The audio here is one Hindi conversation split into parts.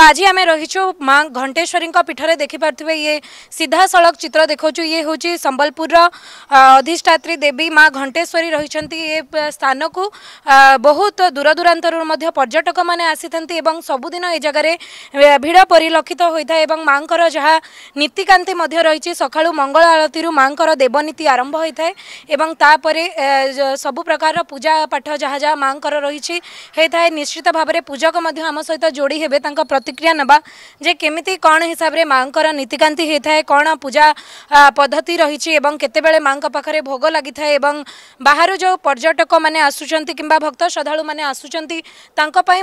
तो आज आम रही माँ घंटेश्वरी से देखिपे ये सीधा सड़क चित्र देखा ये हूँ संबलपुर अधिष्ठात्री देवी माँ घंटेश्वरी रही ये स्थान को बहुत दूर दूरांतर पर्यटक मैंने आसी था सबुदिन ये जगार भिड़ पर माँ को जहाँ नीतिकांति रही सका मंगल आरती को देवनीति आरंभ होता है प्रकार पूजा पाठ जहाँ जहाँ माँर रही है निश्चित भाव में पूजक आम सहित जोड़ी हे प्रति प्रतिक्रिया नवा जे केमी कौन हिसाब से माँ नीतिकांति होता कौन पूजा पद्धति रही के माँ पाखे भोग लगी थाए बाहर जो पर्यटक मैंने आसुच्च कि भक्त श्रद्धा मैंने आसुच्च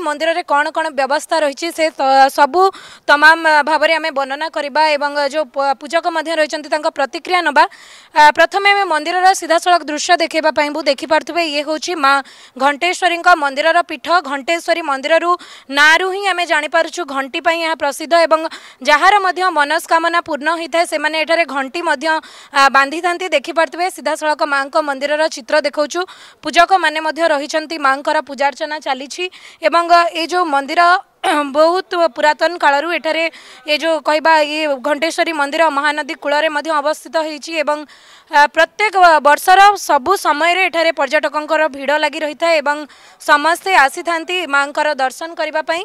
मंदिर में कौन कौन व्यवस्था रही से सबू तमाम भाव में वर्णना करवा जो पूजक रही प्रतिक्रिया नवा प्रथम आम मंदिर सड़क दृश्य देखापी देखिपे ये हूँ माँ घंटेश्वरी मंदिर पीठ घंटेश्वरी मंदिर ना रू ही आम जापारु ଘଣ୍ଟି ପାଇଁ ଏହା ପ୍ରସିଦ୍ଧ ଏବଂ ଯାହାର ମଧ୍ୟ ମନସ୍କାମନା ପୂର୍ଣ୍ଣ ହୋଇଥାଏ ସେମାନେ ଏଠାରେ ଘଣ୍ଟି ମଧ୍ୟ ବାନ୍ଧିଥାନ୍ତି ଦେଖିପାରୁଥିବେ ସିଧାସଳଖ ମାଙ୍କ ମନ୍ଦିରର ଚିତ୍ର ଦେଖାଉଛୁ ପୂଜକମାନେ ମଧ୍ୟ ରହିଛନ୍ତି ମାଙ୍କର ପୂଜାର୍ଚ୍ଚନା ଚାଲିଛି ଏବଂ ଏଇ ଯେଉଁ ମନ୍ଦିର ବହୁତ ପୁରାତନ କାଳରୁ ଏଠାରେ ଏ ଯେଉଁ କହିବା ଇଏ ଘଣ୍ଟେଶ୍ୱରୀ ମନ୍ଦିର ମହାନଦୀ କୂଳରେ ମଧ୍ୟ ଅବସ୍ଥିତ ହୋଇଛି ଏବଂ ପ୍ରତ୍ୟେକ ବର୍ଷର ସବୁ ସମୟରେ ଏଠାରେ ପର୍ଯ୍ୟଟକଙ୍କର ଭିଡ଼ ଲାଗି ରହିଥାଏ ଏବଂ ସମସ୍ତେ ଆସିଥାନ୍ତି ମାଆଙ୍କର ଦର୍ଶନ କରିବା ପାଇଁ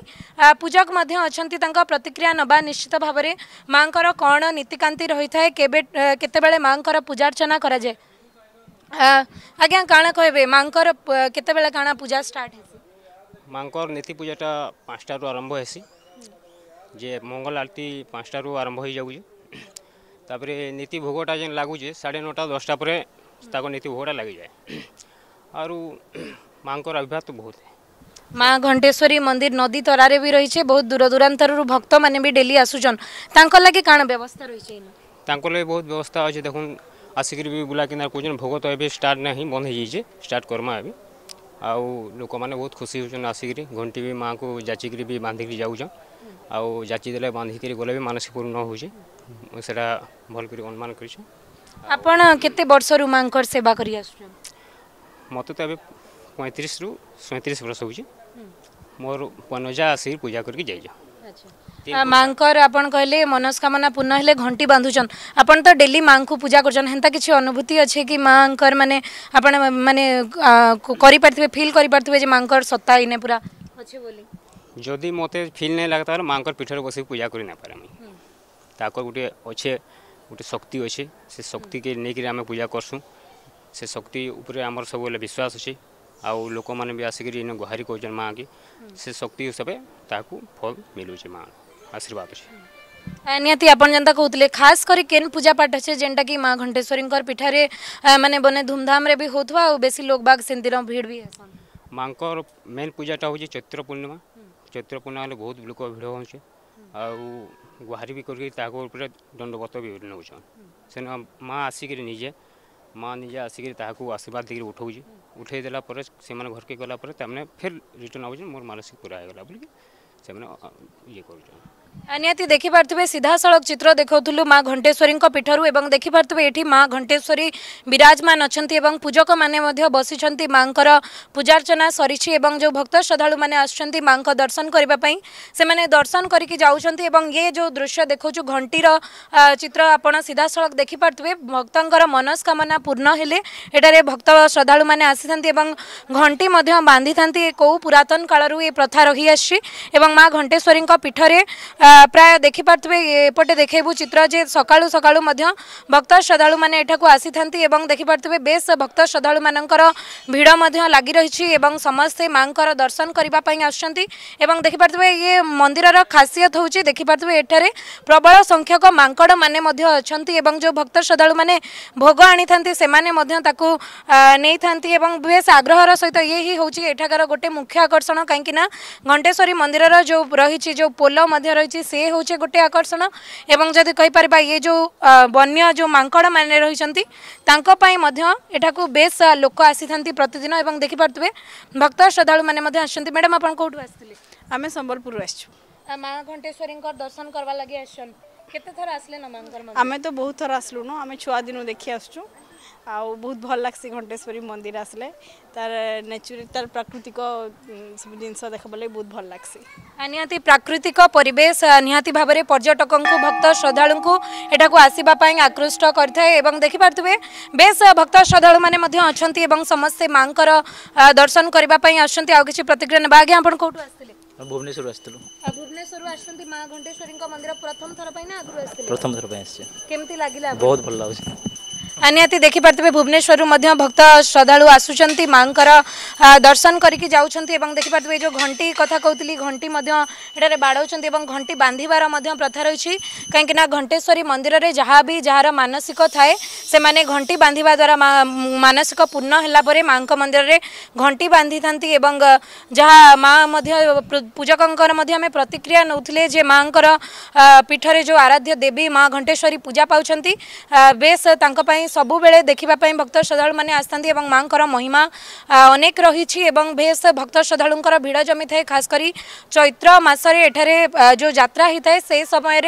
ପୂଜକ ମଧ୍ୟ ଅଛନ୍ତି ତାଙ୍କ ପ୍ରତିକ୍ରିୟା ନେବା ନିଶ୍ଚିତ ଭାବରେ ମାଆଙ୍କର କ'ଣ ନୀତିକାନ୍ତି ରହିଥାଏ କେବେ କେତେବେଳେ ମାଆଙ୍କର ପୂଜାର୍ଚ୍ଚନା କରାଯାଏ ଆଜ୍ଞା କାଣା କହିବେ ମାଆଙ୍କର କେତେବେଳେ କାଣା ପୂଜା ଷ୍ଟାର୍ଟ ହେବ মাঙ্কর নীতি পূজাটা পাঁচটার আরম্ভ হেসি যে মঙ্গল আরতি পাঁচটার আরম্ভ হয়ে যাউছে তাপরে নীতি ভোগটা যে লাগুছে সাড়ে নটা দশটা পরে তাকে নীতি ভোগটা লাগি যায় আর মাঙ্কর অভ্যাস তো বহুত মা ঘণ্টেশ্বরী মন্দির নদী তরারে বি রয়েছে বহু দূর দূরান্তর ভক্ত মানে বি ডেলি আসুছন তাঙ্ক লাগে কাণ ব্যবস্থা রয়েছে তাঙ্ক লাগে বহুত ব্যবস্থা আছে দেখুন আসিকি বি বুলা কিনা কোজন ভোগ তো এবে স্টার্ট নাহি বন্ধ হয়ে যাইছে স্টার্ট করমা এবে ଆଉ ଲୋକମାନେ ବହୁତ ଖୁସି ହେଉଛନ୍ତି ଆସିକିରି ଘଣ୍ଟି ବି ମାଆଙ୍କୁ ଯାଚିକିରି ବି ବାନ୍ଧିକିରି ଯାଉଛନ୍ ଆଉ ଯାଚି ଦେଲେ ବାନ୍ଧିକିରି ଗଲେ ବି ମାନସିକ ପୂର୍ଣ୍ଣ ହେଉଛି ମୁଁ ସେଇଟା ଭଲ କରି ଅନୁମାନ କରିଛୁ ଆପଣ କେତେ ବର୍ଷରୁ ମାଆଙ୍କର ସେବା କରି ଆସୁଛନ୍ତି ମୋତେ ତ ଏବେ ପଇଁତିରିଶରୁ ସଇଁତିରିଶ ବର୍ଷ ହେଉଛି ମୋର ପନଜା ଆସିକି ପୂଜା କରିକି ଯାଇଛ ମାଙ୍କର ଆପଣ କହିଲେ ମନସ୍କାମନା ପୂର୍ଣ୍ଣ ହେଲେ ଘଣ୍ଟି ବାନ୍ଧୁଛନ୍ ଆପଣ ତ ଡେଲି ମାଙ୍କୁ ପୂଜା କରୁଛନ୍ ହେନ୍ତା କିଛି ଅନୁଭୂତି ଅଛି କି ମାଙ୍କର ମାନେ ଆପଣ ମାନେ କରିପାରିଥିବେ ଫିଲ୍ କରିପାରିଥିବେ ଯେ ମାଙ୍କର ସତ୍ତା ଇନେ ପୁରା ଅଛି ବୋଲି ଯଦି ମୋତେ ଫିଲ୍ ନାଇଁ ଲାଗ୍ତା ବୋଲେ ମାଙ୍କର ପୀଠରେ ବସିକି ପୂଜା କରି ନାଇପାରେ ମୁଇଁ ତାଙ୍କର ଗୋଟେ ଅଛେ ଗୋଟେ ଶକ୍ତି ଅଛେ ସେ ଶକ୍ତିକେ ନେଇକିରି ଆମେ ପୂଜା କରସୁଁ ସେ ଶକ୍ତି ଉପରେ ଆମର ସବୁବେଳେ ବିଶ୍ୱାସ ଅଛି आ लोक मैंने भी आसिक गुहारी कर माँ की से शक्ति हिसाब से फल मिलूँ माँ आशीर्वाद नि निति कहते खास करी पाठ अच्छे जेनटा कि माँ घंटेश्वरी पीठ से मैंने बने धूमधाम भी हो बेस लोग बाग से भिड़ भी माँ को मेन पूजाटा हूँ चैत्र पूर्णिमा चैत्र पूर्णिमा बहुत लोग भिड़ हो गुहारी भी कर दंडवत भी नौ माँ आसिक निजे ମା' ନିଜେ ଆସିକିରି ତାହାକୁ ଆଶୀର୍ବାଦ ଦେଇକିରି ଉଠଉଛି ଉଠେଇ ଦେଲା ପରେ ସେମାନେ ଘରକେ ଗଲା ପରେ ତାମାନେ ଫେର୍ ରିଟର୍ନ ଆଉଛନ୍ ମୋର ମାନସିକ ପୁରା ହେଇଗଲା ବୋଲିକି ନିହାତି ଦେଖିପାରୁଥିବେ ସିଧାସଳଖ ଚିତ୍ର ଦେଖାଉଥିଲୁ ମା ଘଣ୍ଟେଶ୍ୱରୀଙ୍କ ପୀଠରୁ ଏବଂ ଦେଖିପାରୁଥିବେ ଏଠି ମା ଘଣ୍ଟେଶ୍ୱରୀ ବିରାଜମାନ ଅଛନ୍ତି ଏବଂ ପୂଜକମାନେ ମଧ୍ୟ ବସିଛନ୍ତି ମାଙ୍କର ପୂଜାର୍ଚ୍ଚନା ସରିଛି ଏବଂ ଯେଉଁ ଭକ୍ତ ଶ୍ରଦ୍ଧାଳୁମାନେ ଆସୁଛନ୍ତି ମାଙ୍କ ଦର୍ଶନ କରିବା ପାଇଁ ସେମାନେ ଦର୍ଶନ କରିକି ଯାଉଛନ୍ତି ଏବଂ ଇଏ ଯେଉଁ ଦୃଶ୍ୟ ଦେଖାଉଛୁ ଘଣ୍ଟିର ଚିତ୍ର ଆପଣ ସିଧାସଳଖ ଦେଖିପାରୁଥିବେ ଭକ୍ତଙ୍କର ମନସ୍କାମନା ପୂର୍ଣ୍ଣ ହେଲେ ଏଠାରେ ଭକ୍ତ ଶ୍ରଦ୍ଧାଳୁମାନେ ଆସିଥାନ୍ତି ଏବଂ ଘଣ୍ଟି ମଧ୍ୟ ବାନ୍ଧିଥାନ୍ତି କେଉଁ ପୁରାତନ କାଳରୁ ଏ ପ୍ରଥା ରହିଆସିଛି ଏବଂ মা ঘণ্টেশ্বরী পীঠরে প্রায় দেখিপারে এপটে দেখেবু চিত্র যে সকাল সকাল ভক্ত শ্রদ্ধাু মানে এঠাকু আসি থাকে এবং দেখিপারে বেশ ভক্ত শ্রদ্ধাু মানকর ভিড় লাগি রয়েছে এবং সমস্তে মাঙ্কর দর্শন করা আসছেন এবং দেখিপারে ইয়ে মন্দিরর খাসিয়ত হচ্ছে দেখিপারে এঠারে প্রবল সংখ্যক মাঙ্কড় মানে অনেক এবং যে ভক্ত শ্রদ্ধাু মানে ভোগ আনি থাকে সে নেই থাকে এবং বেশ আগ্রহর সহিত ইয়ে হি হচ্ছে এঠাকার গোটে মুখ্য আকর্ষণ কিনা ঘণ্টেশ্বরী মন্দিরর जो रही जो पोल रही सी हूँ गोटे आकर्षण एवं जदि कहीपर ये जो बन्य जो माकड़ मैंने रही ଏଠାକୁ ବେଶ ଲୋକ ଆସିଥାନ୍ତି ପ୍ରତିଦିନ ଏବଂ ଦେଖିପାରୁଥିବେ ଭକ୍ତ ଶ୍ରଦ୍ଧାଳୁ ମାନେ ମଧ୍ୟ ଆସିଛନ୍ତି ମ୍ୟାଡ଼ାମ୍ ଆପଣ କେଉଁଠୁ ଆସିଥିଲେ ଆମେ ସମ୍ବଲପୁରରୁ ଆସିଛୁ ମା ଘଣ୍ଟେଶ୍ୱରୀଙ୍କର ଦର୍ଶନ କରିବା ଲାଗି ଆସିଛନ୍ତି କେତେ ଥର ଆସିଲେ ନା ମାଙ୍କର ଆମେ ତ ବହୁତ ଥର ଆସିଲୁଣୁ ଆମେ ଛୁଆ ଦିନୁ ଦେଖି ଆସୁଛୁ আউ বহুত ভাল লাগছে ঘণ্টেশ্বরী মন্দির আসলে তার নেচুরি তার প্রাকৃতিক সব জিনিস দেখা বলে বহুত ভাল লাগছে নিহাতি প্রাকৃতিক পরিবেশ নিহাতি ভাবে পর্যটক ভক্ত শ্রদ্ধাড়ু এটা আসবা আকৃষ্ট করে থাকে এবং দেখিপারে বেশ ভক্ত শ্রদ্ধাড়ু মানে অনেক এবং সমস্তে মাঙ্কর দর্শন করা আসছেন আউ কিছু প্রতিক্রিয়া নেবা আগে আপনার কোটু আসলে ভুবনেশ্বর আসছিল ভুবনেশ্বর আসছেন মা ঘণ্টেশ্বরী মন্দির প্রথম থর না আগুন প্রথম থর আসছে কেমতি লাগিলা বহুত ভাল লাগছে निहाती देखिपे भुवनेश्वर भक्त श्रद्धा आसुच्च माँ का दर्शन करके जा देखिपे जो घंटी कथा कहती घंटी यार बाड़ घंटी बांधार प्रथा रही कहीं घंटेश्वरी मंदिर में जहाँ भी जार मानसिक थाए से माने घंटी बांधा द्वारा मानसिक पूर्ण होगापर माँ का मंदिर में घंटी बांधि था जहाँ माँ पूजक प्रतिक्रिया नौले जे माँ पीठ से जो आराध्य देवी माँ घंटेश्वरी पूजा पाँच बेस सबुबे देखापी भक्त श्रद्धा मैंने आसता माँ महिमा अनेक रही बेस भक्त श्रद्धा भिड़ जमी था खास चैत्र मसरे एठारे जो जित्रा होता है से समय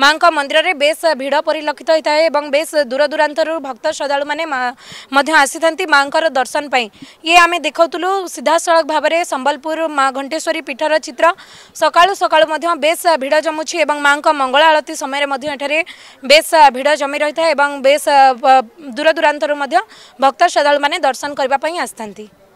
माँ का मंदिर में बेस भिड़ पर बेस दूरदूरा भक्त श्रद्धा मैंने आसी था माँ दर्शन ये आम देखल सीधा सड़क भाव में सम्बलपुर माँ घंटेश्वरी पीठर चित्र सका सका बेस भिड़ जमुई माँ का मंगला आरती समय बेस भिड़ जमी रही है बेस दूरदूरान्त भक्त श्रद्धालु दर्शन गर्नेप आस